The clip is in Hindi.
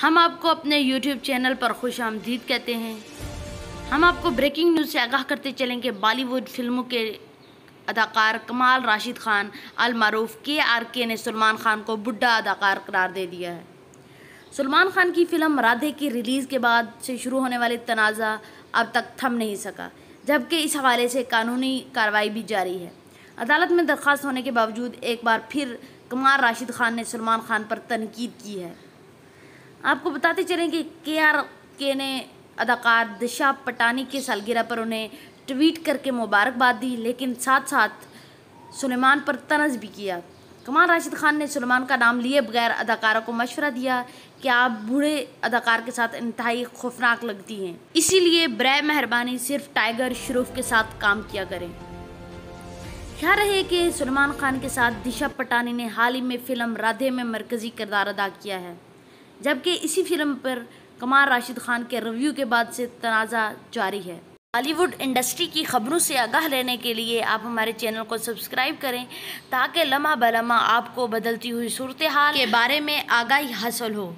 हम आपको अपने YouTube चैनल पर खुश आमदीद कहते हैं हम आपको ब्रेकिंग न्यूज़ से आगाह करते चलेंगे बॉलीवुड फिल्मों के अदाकार कमाल राशिद खान अलमारूफ के आर के ने सलमान खान को बुढ़ा अदाकार करार दे दिया है सलमान खान की फ़िल्म राधे की रिलीज़ के बाद से शुरू होने वाले तनाज़ा अब तक थम नहीं सका जबकि इस हवाले से कानूनी कार्रवाई भी जारी है अदालत में दरख्वास्त होने के बावजूद एक बार फिर कमार राशिद खान ने सलमान खान पर तनकीद की है आपको बताते चलें कि के आर के ने अदाकार दिशा पटानी की सालगिरह पर उन्हें ट्वीट करके मुबारकबाद दी लेकिन साथ साथ सुलेमान पर तनज भी किया कमाल राशिद खान ने सुलेमान का नाम लिए बगैर अदाकारा को मशवरा दिया कि आप बूढ़े अदाकार के साथ इंतहाई खौफनाक लगती हैं इसीलिए बर मेहरबानी सिर्फ टाइगर शरूफ के साथ काम किया करें ख्याल रहे कि सलमान खान के साथ दिशा पटानी ने हाल ही में फिल्म राधे में मरकजी किरदार अदा किया है जबकि इसी फिल्म पर कमार राशिद खान के रिव्यू के बाद से तनाज़ा जारी है बॉलीवुड इंडस्ट्री की खबरों से आगाह रहने के लिए आप हमारे चैनल को सब्सक्राइब करें ताकि लम्हा बलमा आपको बदलती हुई सूरत हाल के बारे में आगाही हासिल हो